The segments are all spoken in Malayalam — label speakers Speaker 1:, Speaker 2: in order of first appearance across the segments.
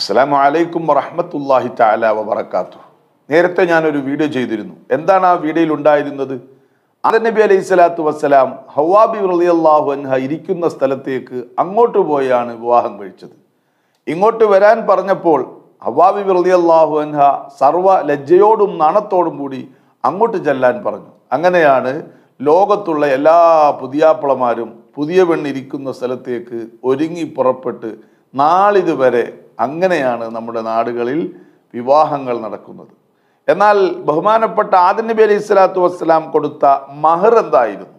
Speaker 1: അസ്സാം വലൈക്കും വറഹമത്തല്ലാഹി താല വബർക്കാത്തു നേരത്തെ ഞാനൊരു വീഡിയോ ചെയ്തിരുന്നു എന്താണ് ആ വീഡിയോയിൽ ഉണ്ടായിരുന്നത് നബി അലൈഹി സ്വലാത്തു വസ്സലാം ഹവാബി റളിയല്ലാഹു അൻഹ ഇരിക്കുന്ന സ്ഥലത്തേക്ക് അങ്ങോട്ട് പോയാണ് വിവാഹം കഴിച്ചത് ഇങ്ങോട്ട് വരാൻ പറഞ്ഞപ്പോൾ ഹവാബി റളിയല്ലാഹു അൻഹ സർവ ലജ്ജയോടും നാണത്തോടും കൂടി അങ്ങോട്ട് ചെല്ലാൻ പറഞ്ഞു അങ്ങനെയാണ് ലോകത്തുള്ള എല്ലാ പുതിയാപ്പിളമാരും പുതിയ പെണ്ണിരിക്കുന്ന സ്ഥലത്തേക്ക് ഒരുങ്ങി പുറപ്പെട്ട് നാളിതുവരെ അങ്ങനെയാണ് നമ്മുടെ നാടുകളിൽ വിവാഹങ്ങൾ നടക്കുന്നത് എന്നാൽ ബഹുമാനപ്പെട്ട ആദി നബി അലൈഹി സ്വലാത്തു വസ്സലാം കൊടുത്ത മഹർ എന്തായിരുന്നു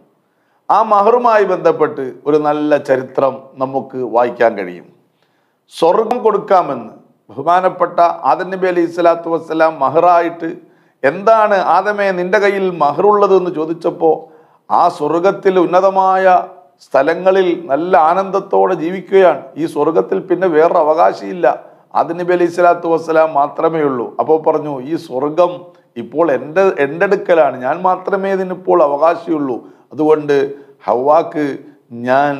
Speaker 1: ആ മഹറുമായി ബന്ധപ്പെട്ട് ഒരു നല്ല ചരിത്രം നമുക്ക് വായിക്കാൻ കഴിയും സ്വർഗം കൊടുക്കാമെന്ന് ബഹുമാനപ്പെട്ട ആദി നബി അലൈഹി സ്വലാത്തു വസ്സലാം മഹറായിട്ട് എന്താണ് ആദമേ നിന്റെ കയ്യിൽ മഹറുള്ളത് എന്ന് ചോദിച്ചപ്പോൾ ആ സ്വർഗത്തിൽ ഉന്നതമായ സ്ഥലങ്ങളിൽ നല്ല ആനന്ദത്തോടെ ജീവിക്കുകയാണ് ഈ സ്വർഗത്തിൽ പിന്നെ വേറെ അവകാശമില്ല അതിനബി അലൈഹി സ്വലാത്തു വസ്സലാം മാത്രമേ ഉള്ളൂ അപ്പോൾ പറഞ്ഞു ഈ സ്വർഗം ഇപ്പോൾ എൻ്റെ എൻ്റെ അടുക്കലാണ് ഞാൻ മാത്രമേ ഇതിനിപ്പോൾ അവകാശിയുള്ളൂ അതുകൊണ്ട് ഹവാക്ക് ഞാൻ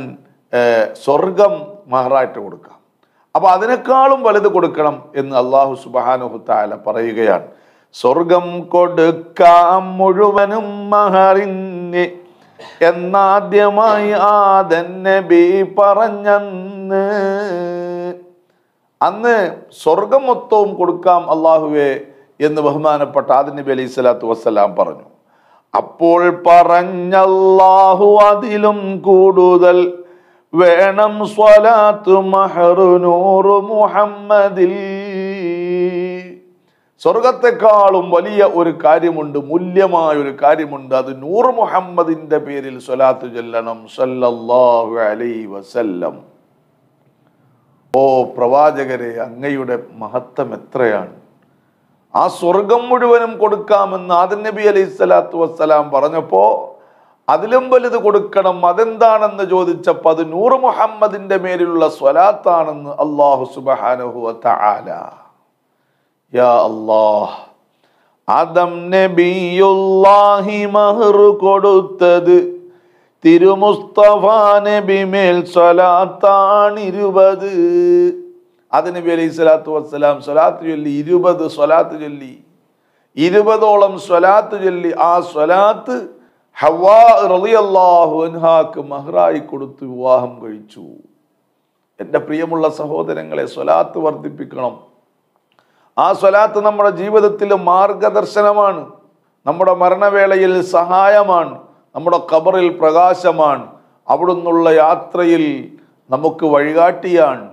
Speaker 1: സ്വർഗം മഹറായിട്ട് കൊടുക്കാം അപ്പോൾ അതിനേക്കാളും വലുത് കൊടുക്കണം എന്ന് അള്ളാഹു സുബാനുഹുത്താല പറയുകയാണ് സ്വർഗം കൊടുക്കാം മുഴുവനും മഹറിഞ്ഞ് എന്നാദ്യമായി ആദൻ നബി പറഞ്ഞന്ന് അന്ന് സ്വർഗം മൊത്തവും കൊടുക്കാം അള്ളാഹുവെ എന്ന് ബഹുമാനപ്പെട്ട ആദൻ നബി അലൈഹി സ്വലാത്തു വസ്സലാം പറഞ്ഞു അപ്പോൾ പറഞ്ഞല്ലാഹു അതിലും കൂടുതൽ വേണം സ്വലാത്തു നൂറു മുഹമ്മദിൽ സ്വർഗത്തെക്കാളും വലിയ ഒരു കാര്യമുണ്ട് മൂല്യമായ ഒരു കാര്യമുണ്ട് അത് നൂർ മുഹമ്മദിന്റെ പേരിൽ സ്വലാത്തു ചൊല്ലണം സല്ലല്ലാഹു അലൈ വസല്ലം ഓ പ്രവാചകരെ അങ്ങയുടെ മഹത്വം എത്രയാണ് ആ സ്വർഗം മുഴുവനും കൊടുക്കാമെന്ന് ആദൻ നബി അലൈഹി സ്വലാത്തു വസ്സലാം പറഞ്ഞപ്പോൾ അതിലും വലുത് കൊടുക്കണം അതെന്താണെന്ന് ചോദിച്ചപ്പോൾ അത് നൂർ മുഹമ്മദിന്റെ മേലുള്ള സ്വലാത്താണെന്ന് അള്ളാഹു സുബഹാനഹുവ ആല യാ അള്ളാഹ് നബിയുല്ലാഹി മഹർ കൊടുത്തത് തിരുമുസ്തഫ നബിമേൽ സ്വലാത്താണിരുപത് അത് നബി അലൈഹി സ്വലാത്തു വസ്സലാം സ്വലാത്ത് ചൊല്ലി ഇരുപത് സ്വലാത്ത് ചൊല്ലി ഇരുപതോളം സ്വലാത്ത് ചൊല്ലി ആ സ്വലാത്ത് ഹവാ മഹ്റായി കൊടുത്ത് വിവാഹം കഴിച്ചു എൻ്റെ പ്രിയമുള്ള സഹോദരങ്ങളെ സ്വലാത്ത് വർദ്ധിപ്പിക്കണം ആ സ്വലാത്ത് നമ്മുടെ ജീവിതത്തിൽ മാർഗദർശനമാണ് നമ്മുടെ മരണവേളയിൽ സഹായമാണ് നമ്മുടെ കബറിൽ പ്രകാശമാണ് അവിടുന്നുള്ള യാത്രയിൽ നമുക്ക് വഴികാട്ടിയാണ്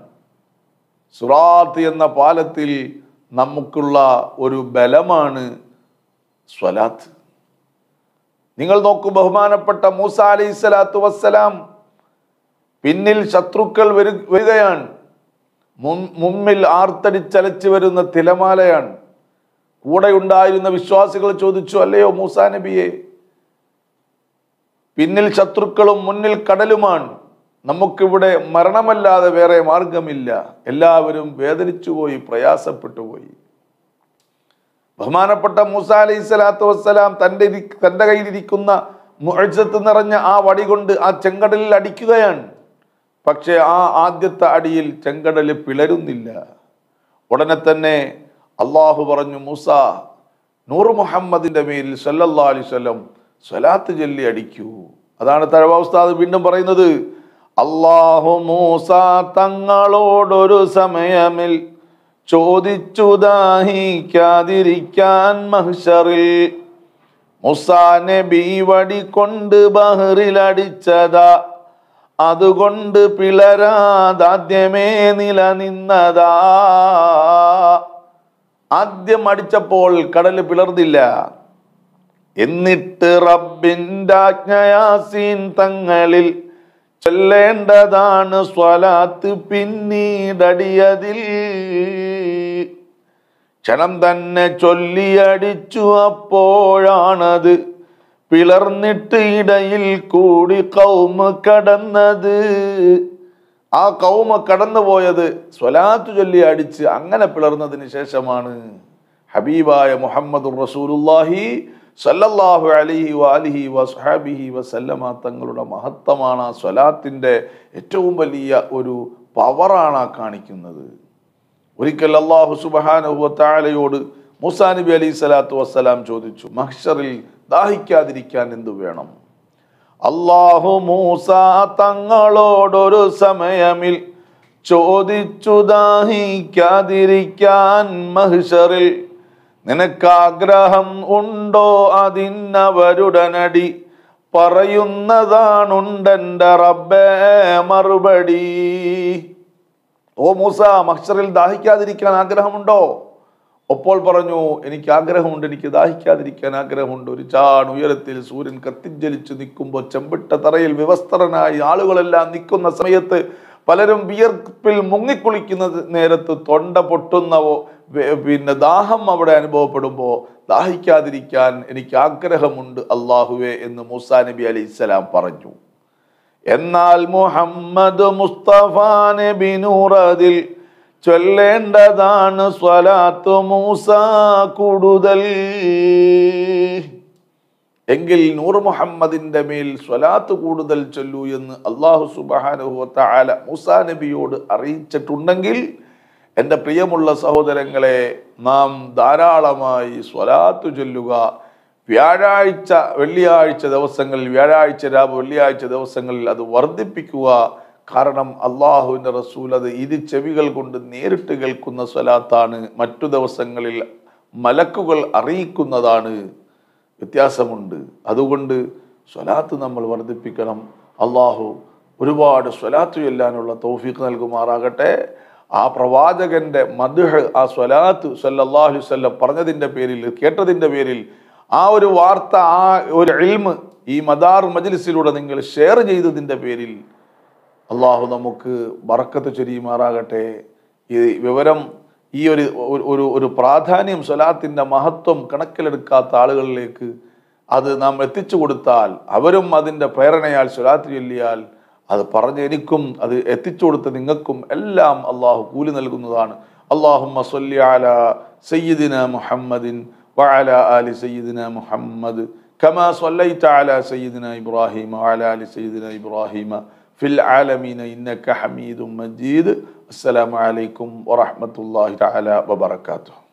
Speaker 1: സുറാത്ത് എന്ന പാലത്തിൽ നമുക്കുള്ള ഒരു ബലമാണ് സ്വലാത്ത് നിങ്ങൾ നോക്കൂ ബഹുമാനപ്പെട്ട മൂസ അലൈഹി സ്വലാത്തു വസ്സലാം പിന്നിൽ ശത്രുക്കൾ വരു വരികയാണ് മുമ്മിൽ ആർത്തടിച്ചലച്ചു വരുന്ന തിലമാലയാണ് കൂടെ ഉണ്ടായിരുന്ന വിശ്വാസികൾ ചോദിച്ചു അല്ലയോ മൂസാ നബിയെ പിന്നിൽ ശത്രുക്കളും മുന്നിൽ കടലുമാണ് നമുക്കിവിടെ മരണമല്ലാതെ വേറെ മാർഗമില്ല എല്ലാവരും വേദനിച്ചുപോയി പോയി ബഹുമാനപ്പെട്ട മൂസ അലൈഹി സ്വലാത്തു വസ്സലാം തൻ്റെ തൻ്റെ കയ്യിലിരിക്കുന്ന മുഴച്ചത്ത് നിറഞ്ഞ ആ വടി കൊണ്ട് ആ ചെങ്കടലിൽ അടിക്കുകയാണ് പക്ഷേ ആ ആദ്യത്തെ അടിയിൽ ചെങ്കടൽ പിളരുന്നില്ല ഉടനെ തന്നെ അള്ളാഹു പറഞ്ഞു മൂസ നൂർ മുഹമ്മദിൻ്റെ മേൽ സല്ലല്ലാ അലിസ്വല്ലം സ്വലാത്ത് ചൊല്ലി അടിക്കൂ അതാണ് തഴവാസ്താദ് വീണ്ടും പറയുന്നത് അള്ളാഹു മൂസ തങ്ങളോടൊരു സമയമിൽ ചോദിച്ചു ദാഹിക്കാതിരിക്കാൻ മഹ്ഷറിൽ മുസാനെ ബീവടി കൊണ്ട് ബഹറിലടിച്ചതാ അതുകൊണ്ട് പിളരാതാദ്യമേ നിലനിന്നതാ ആദ്യം അടിച്ചപ്പോൾ കടൽ പിളർന്നില്ല എന്നിട്ട് റബ്ബിൻ്റെ ആജ്ഞയാസീൻ തങ്ങളിൽ ചൊല്ലേണ്ടതാണ് സ്വലാത്ത് പിന്നീടടിയതിൽ ക്ഷണം തന്നെ ചൊല്ലിയടിച്ചു അപ്പോഴാണത് പിളർന്നിട്ട് ഇടയിൽ കൂടി കൗമ കടന്നത് ആ കൗമ കടന്നു പോയത് സ്വലാത്തു ചൊല്ലി അടിച്ച് അങ്ങനെ പിളർന്നതിന് ശേഷമാണ് ഹബീബായ മുഹമ്മദ് റസൂലുല്ലാഹി സല്ലല്ലാഹു അലിഹി വാലിഹി വസ്ഹാബിഹി വസല്ലമ തങ്ങളുടെ മഹത്വമാണ് ആ സ്വലാത്തിൻ്റെ ഏറ്റവും വലിയ ഒരു പവറാണ് ആ കാണിക്കുന്നത് ഒരിക്കൽ അള്ളാഹു സുബഹാനുഹുവത്തായാലയോട് മൂസാ നബി അലി സ്വലാത്തു വസ്സലാം ചോദിച്ചു മഹ്ഷറിൽ ദാഹിക്കാതിരിക്കാൻ എന്തു വേണം അള്ളാഹു മൂസ തങ്ങളോടൊരു സമയമിൽ ചോദിച്ചു ദാഹിക്കാതിരിക്കാൻ നിനക്ക് നിനക്കാഗ്രഹം ഉണ്ടോ അതിന്നവരുടനടി പറയുന്നതാണുണ്ടെൻ്റെ റബ്ബേ മറുപടി ഓ മൂസ മഹ്ഷറിൽ ദാഹിക്കാതിരിക്കാൻ ആഗ്രഹമുണ്ടോ അപ്പോൾ പറഞ്ഞു എനിക്ക് ആഗ്രഹമുണ്ട് എനിക്ക് ദാഹിക്കാതിരിക്കാൻ ആഗ്രഹമുണ്ട് ഒരു ചാൺ ഉയരത്തിൽ സൂര്യൻ കത്തിജ്വലിച്ച് നിൽക്കുമ്പോൾ ചെമ്പിട്ട തറയിൽ വിവസ്ത്രനായി ആളുകളെല്ലാം നിൽക്കുന്ന സമയത്ത് പലരും വിയർപ്പിൽ മുങ്ങിക്കുളിക്കുന്ന നേരത്ത് തൊണ്ട പൊട്ടുന്നവോ പിന്നെ ദാഹം അവിടെ അനുഭവപ്പെടുമ്പോൾ ദാഹിക്കാതിരിക്കാൻ എനിക്ക് ആഗ്രഹമുണ്ട് അള്ളാഹുവേ എന്ന് മൂസാ നബി അലി ഇസ്ലാം പറഞ്ഞു എന്നാൽ മുഹമ്മദ് മുസ്തഫ നബി നൂറതിൽ ചൊല്ലേണ്ടതാണ് സ്വലാത്തു മൂസ കൂടുതൽ എങ്കിൽ നൂർ മുഹമ്മദിന്റെ മേൽ സ്വലാത്ത് കൂടുതൽ ചൊല്ലു എന്ന് അള്ളാഹു സുബാനുഹുവത്ത മൂസ നബിയോട് അറിയിച്ചിട്ടുണ്ടെങ്കിൽ എൻ്റെ പ്രിയമുള്ള സഹോദരങ്ങളെ നാം ധാരാളമായി സ്വലാത്ത് ചൊല്ലുക വ്യാഴാഴ്ച വെള്ളിയാഴ്ച ദിവസങ്ങളിൽ വ്യാഴാഴ്ച രാവ് വെള്ളിയാഴ്ച ദിവസങ്ങളിൽ അത് വർദ്ധിപ്പിക്കുക കാരണം അള്ളാഹുവിൻ്റെ റസൂൽ അത് ഇത് ചെവികൾ കൊണ്ട് നേരിട്ട് കേൾക്കുന്ന സ്വലാത്താണ് മറ്റു ദിവസങ്ങളിൽ മലക്കുകൾ അറിയിക്കുന്നതാണ് വ്യത്യാസമുണ്ട് അതുകൊണ്ട് സ്വലാത്ത് നമ്മൾ വർദ്ധിപ്പിക്കണം അള്ളാഹു ഒരുപാട് സ്വലാത്ത് ചൊല്ലാനുള്ള തോഫീഖ് നൽകുമാറാകട്ടെ ആ പ്രവാചകന്റെ മധുഹ് ആ സ്വലാത്ത് സല്ലാഹു സ്വല്ലം പറഞ്ഞതിൻ്റെ പേരിൽ കേട്ടതിൻ്റെ പേരിൽ ആ ഒരു വാർത്ത ആ ഒരു എൽമ് ഈ മദാർ മജ്ലിസിലൂടെ നിങ്ങൾ ഷെയർ ചെയ്തതിൻ്റെ പേരിൽ അള്ളാഹു നമുക്ക് വറക്കത്ത് ചൊരിയുമാറാകട്ടെ ഈ വിവരം ഈ ഒരു ഒരു പ്രാധാന്യം സ്വലാത്തിൻ്റെ മഹത്വം കണക്കിലെടുക്കാത്ത ആളുകളിലേക്ക് അത് നാം എത്തിച്ചു കൊടുത്താൽ അവരും അതിൻ്റെ പ്രേരണയാൽ സ്വലാത്ത് ചൊല്ലിയാൽ അത് പറഞ്ഞ് എനിക്കും അത് എത്തിച്ചു കൊടുത്ത നിങ്ങൾക്കും എല്ലാം അള്ളാഹു കൂലി നൽകുന്നതാണ് അള്ളാഹു സൊല്ലി അല മുഹമ്മദിൻ വഅല ആലി സയ്യിദിന മുഹമ്മദ് കമാ സൊല്ലൈ അല ഇബ്രാഹിം അല അലി സയ്യിദിന ഇബ്രാഹിമ في العالمين إنك حميد مجيد السلام عليكم ورحمة الله تعالى وبركاته